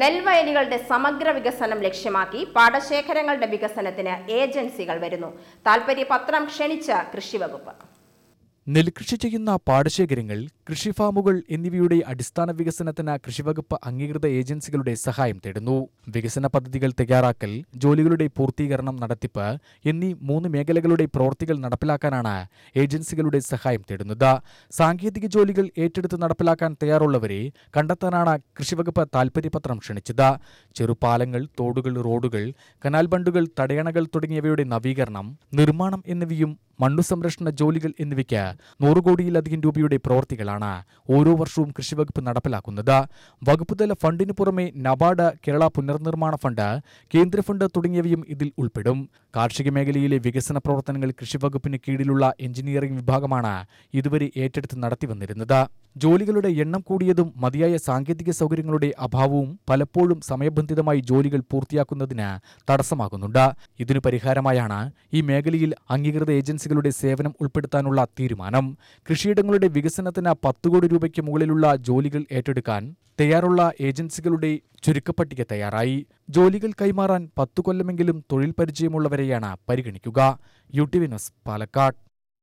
നെൽവയലുകളുടെ സമഗ്ര വികസനം ലക്ഷ്യമാക്കി പാടശേഖരങ്ങളുടെ വികസനത്തിന് ഏജൻസികൾ വരുന്നു താൽപര്യപത്രം ക്ഷണിച്ച കൃഷിവകുപ്പ് നെൽകൃഷി ചെയ്യുന്ന പാടശേഖരങ്ങൾ കൃഷിഫാമുകൾ എന്നിവയുടെ അടിസ്ഥാന വികസനത്തിന് കൃഷിവകുപ്പ് അംഗീകൃത ഏജൻസികളുടെ സഹായം തേടുന്നു വികസന പദ്ധതികൾ തയ്യാറാക്കൽ ജോലികളുടെ പൂർത്തീകരണം നടത്തിപ്പ് എന്നീ മൂന്ന് മേഖലകളുടെ പ്രവൃത്തികൾ നടപ്പിലാക്കാനാണ് ഏജൻസികളുടെ സഹായം തേടുന്നത് സാങ്കേതിക ജോലികൾ ഏറ്റെടുത്ത് നടപ്പിലാക്കാൻ തയ്യാറുള്ളവരെ കണ്ടെത്താനാണ് കൃഷിവകുപ്പ് താൽപര്യപത്രം ക്ഷണിച്ചത് ചെറുപാലങ്ങൾ തോടുകൾ റോഡുകൾ കനാൽ ബണ്ടുകൾ തടയണകൾ തുടങ്ങിയവയുടെ നവീകരണം നിർമ്മാണം എന്നിവയും മണ്ണു സംരക്ഷണ ജോലികൾ എന്നിവയ്ക്ക് നൂറ് കോടിയിലധികം രൂപയുടെ പ്രവൃത്തികളാണ് ഓരോ വർഷവും കൃഷിവകുപ്പ് നടപ്പിലാക്കുന്നത് വകുപ്പുതല ഫണ്ടിനു പുറമെ നബാർഡ് കേരള പുനർനിർമ്മാണ ഫണ്ട് കേന്ദ്ര ഫണ്ട് തുടങ്ങിയവയും ഇതിൽ ഉൾപ്പെടും കാർഷിക മേഖലയിലെ വികസന പ്രവർത്തനങ്ങൾ കൃഷിവകുപ്പിന് കീഴിലുള്ള എഞ്ചിനീയറിംഗ് വിഭാഗമാണ് ഇതുവരെ ഏറ്റെടുത്ത് നടത്തിവന്നിരുന്നത് ജോലികളുടെ എണ്ണം കൂടിയതും മതിയായ സാങ്കേതിക സൗകര്യങ്ങളുടെ അഭാവവും പലപ്പോഴും സമയബന്ധിതമായി ജോലികൾ പൂർത്തിയാക്കുന്നതിന് തടസ്സമാകുന്നുണ്ട് ഇതിനു പരിഹാരമായാണ് ഈ മേഖലയിൽ അംഗീകൃത ഏജൻസികളുടെ സേവനം ഉൾപ്പെടുത്താനുള്ള തീരുമാനം കൃഷിയിടങ്ങളുടെ വികസനത്തിന് പത്തു കോടി രൂപയ്ക്ക് മുകളിലുള്ള ജോലികൾ ഏറ്റെടുക്കാൻ തയ്യാറുള്ള ഏജൻസികളുടെ ചുരുക്കപ്പട്ടിക തയ്യാറായി ജോലികൾ കൈമാറാൻ പത്തു കൊല്ലമെങ്കിലും തൊഴിൽ പരിചയമുള്ളവരെയാണ് പരിഗണിക്കുക യു ടി പാലക്കാട്